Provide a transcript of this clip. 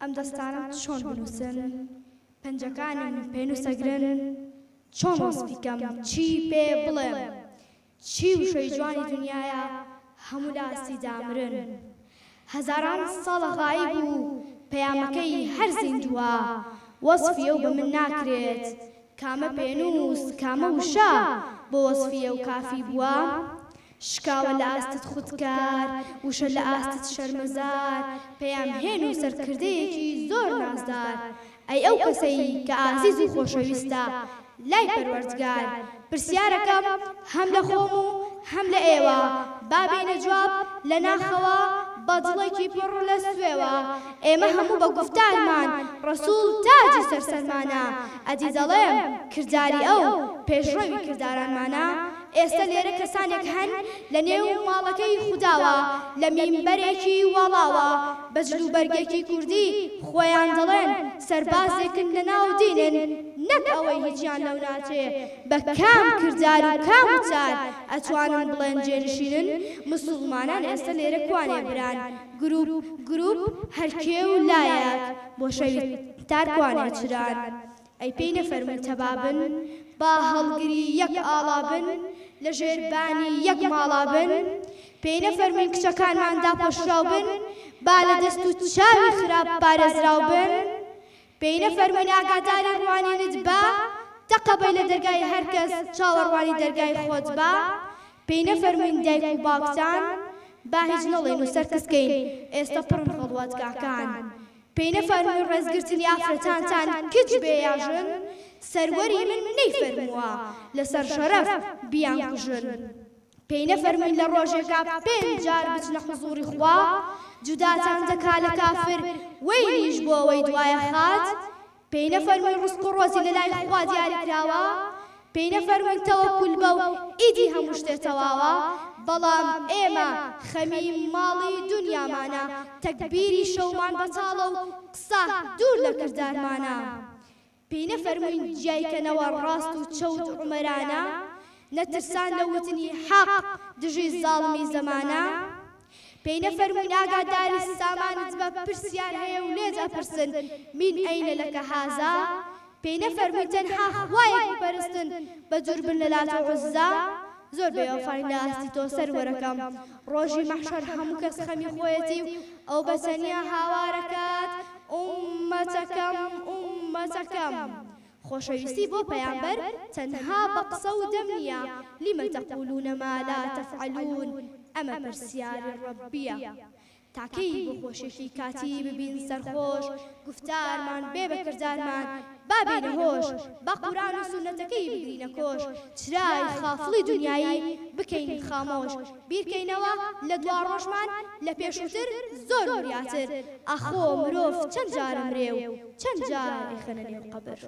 ئەم دەستانە چۆن بنووسن پەنجەکانم پێنووسەگرن چۆن ڕۆسپیکەم چی پێ بڵێم چی وشەی جوانی دنیاە هەموو لاسی دامرن هەزاران ساڵە غایب و پەیامەکەی هەر زیندووە وەصفی ئەو بە من ناکرێت کامە پێنووس کامە وشە بۆ وەصفی ئەو کافی بووە شکاوە لە ئاستت خودکار وشە لە ئاستت شەرمەزار پێیان هێن و سەرکردەیەکی زۆر نازدار ئەی ئەو کەسەی کە ئازیز و خۆشەویستە لای پەروەردگار پرسیارەکەم هەم لە خۆم و هەم لە ئێوە بابینە جواب لە ناخەوە بەجڵێکی پڕ لە سوێوە ئێمە هەموو بە گفتارمان ڕسوول تاجی سەرسەرمانە ئەدیزەڵێم کردداری ئەو پێشڕۆوی کردارانمانە ئێستا لێرە کەسانێک هەن لە نێو ماڵەکەی خودداوە لە میمبەرێکی وڵاوە بە جلوبەرگێکی کوردی خۆیان دەڵێن سەربازێکن لە ناو دینن نەک ئەوەی هیچیان لەو ناچێ بە کام کردار و کام چار ئەتوانن بلند جێنشینن مسلمانان است لێرە کوانی بران گروپ گروپ هەرکێ و لایەک بۆ شەوی کوانی چران ای پێی نەفەرمن تەبابن با هەڵگری یک آلابن لە ژێربانی یەک ماڵا بن پێی نەفەرمین کچەکانماندا پەشراو بن با لە دەست و چاوی خراپ پارێزراو بن پێی نەفەرمین ئاگاداری ڕوانینت با تەقەبەی لە دەرگای هەرکەس چاوەڕوانی دەرگای خۆت با پێی نەفەرمین دایک و باوکتان با هیچ نەڵێن و سەرکەسکەین ئێستا پڕن خڵواتگاکان. پێینە فەرمو ڕێزگرتن یافرەتانتان کچ بێیاژن سەروەری من نەی فەرمووە لەسەر شەرەف بیان کوژن پێینە فەرمین لە ڕۆژێکا پێنج جار بچنە حزوری خوا جوداتان دەکا لە کافر وەیلیش بۆ ئەوەی دوایە خات پێینە فەرمووی ڕسک و ڕۆزی لە لای پێی نەفەرمەتەوە کولبە و ئیدی هەموو شتێتەواوە بەڵام ئێمە خەمی ماڵی دنیامانە تەکبیری شەومان بەتاڵە و قسە دوور لە کردارمانە پێی نەفەرموین جیایکەنەوە ڕاست و چەوت عمەرانە نەترسان لە وتنی حەق دژی زاڵمی زەمانە پێی نەفەرموین ئاگاداری سامانت بە پرسیان هەیە و لێجا پرسن من ئەینە لەکە حازا پێی نەفەرمی تەنها خوایەک بپەرستن بە جور بن لە زور عزا زۆر بێوەفاین لە ئاستی تۆ سەروەرەکەم ڕۆژی محشر هەموو کەس خەمی خۆیەتی و ئەو بەسەنیا هاوارەکات ئومەچەکەم ئومەچەکەم خۆشەویستی بۆ پەیامبەر تەنها بە قسە و ما لا تفعلون أما پرسیاری ڕەبیە تاکەی بۆ خۆشێکی کاتی ببین سەرخۆش گفتارمان بێ بەکردارمان بابێنە هۆش بە قوران و سونەتەکەی بگرینە کۆش چرای خافڵی دنیایی بکەین خامۆش بیرکەینەوە لە دوا ڕۆژمان لە پێشووتر زۆر وریاتر ئەخۆ مرۆڤ چەند جارم رێ و چەند جاری خەنەنێ قەبەر.